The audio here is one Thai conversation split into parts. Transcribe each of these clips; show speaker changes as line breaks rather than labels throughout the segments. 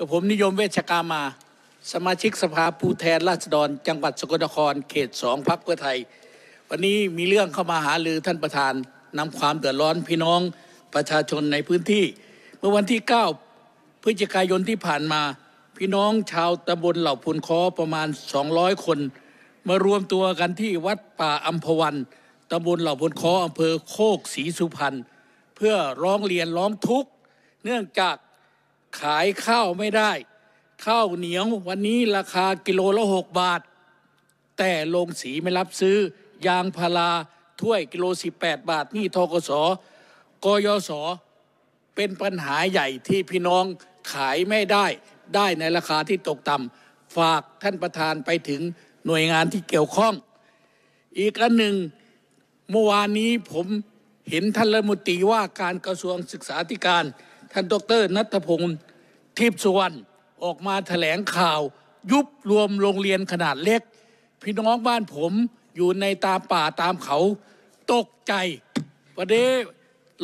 กับผมนิยมเวชกามาสมาชิกสภาผู้แทนราษฎร จังหวัดสกลนครเขตสองพักเพื่อไทยวันนี้มีเรื่องเข้ามาหาลือท่านประธานนำความเดือดร้อนพี่น้องประชาชนในพื้นที่ เมื่อวันที่ 9 พฤศจิกายนที่ผ่านมา พี่น้องชาวตำบลเหล่าพุนคอประมาณ 200 คน มารวมตัวกันที่วัดป่าอัมพวันตำบลเหล่าพุนคออำเภอโคกศรีสุพรรณเพื่อร้องเรียนร้องทุกข์เนื่องจากขายข้าวไม่ได้ ข้าวเหนียววันนี้ราคากิโลละหกบาท แต่โรงสีไม่รับซื้อยางพาราถ้วยกิโลสิบแปดบาทนี่ทกศกยศเป็นปัญหาใหญ่ที่พี่น้องขายไม่ได้ได้ในราคาที่ตกต่ำฝากท่านประธานไปถึงหน่วยงานที่เกี่ยวข้อง อีกอันหนึ่งเมื่อวานนี้ผมเห็นท่านรัฐมนตรีว่าการกระทรวงศึกษาธิการ ท่านดรนัทพงศ์ทิพสุวรรณออกมาแถลงข่าว ยุบรวมโรงเรียนขนาดเล็ก พี่น้องบ้านผมอยู่ในตามป่าตามเขา ตกใจประเดี๋ยว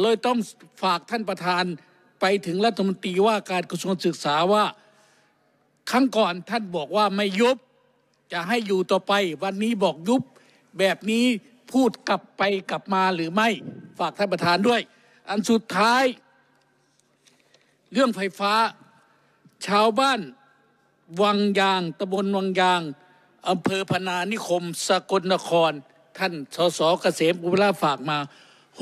เลยต้องฝากท่านประธานไปถึงรัฐมนตรีว่าการกระทรวงศึกษาว่าครั้งก่อนท่านบอกว่าไม่ยุบ จะให้อยู่ต่อไปวันนี้บอกยุบแบบนี้พูดกลับไปกลับมาหรือไม่ฝากท่านประธานด้วยอันสุดท้าย เรื่องไฟฟ้า ชาวบ้านวังยางตะบนวังยางอำเภอพนานิคม สกลนคร ท่านสสเกษมอุบลาฝากมา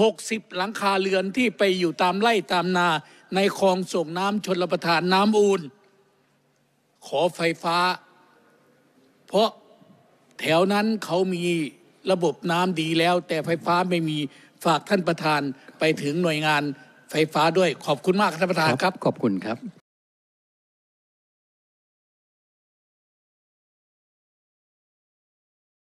60หลังคาเรือนที่ไปอยู่ตามไร่ตามนา ในคลองส่งน้ำชนระทานน้ำอูนขอไฟฟ้า เพราะแถวนั้นเขามีระบบน้ำดีแล้วแต่ไฟฟ้าไม่มีฝากท่านประธานไปถึงหน่วยงานไฟฟ้าด้วยขอบคุณมาก ท่านประธานครับ ขอบคุณครับ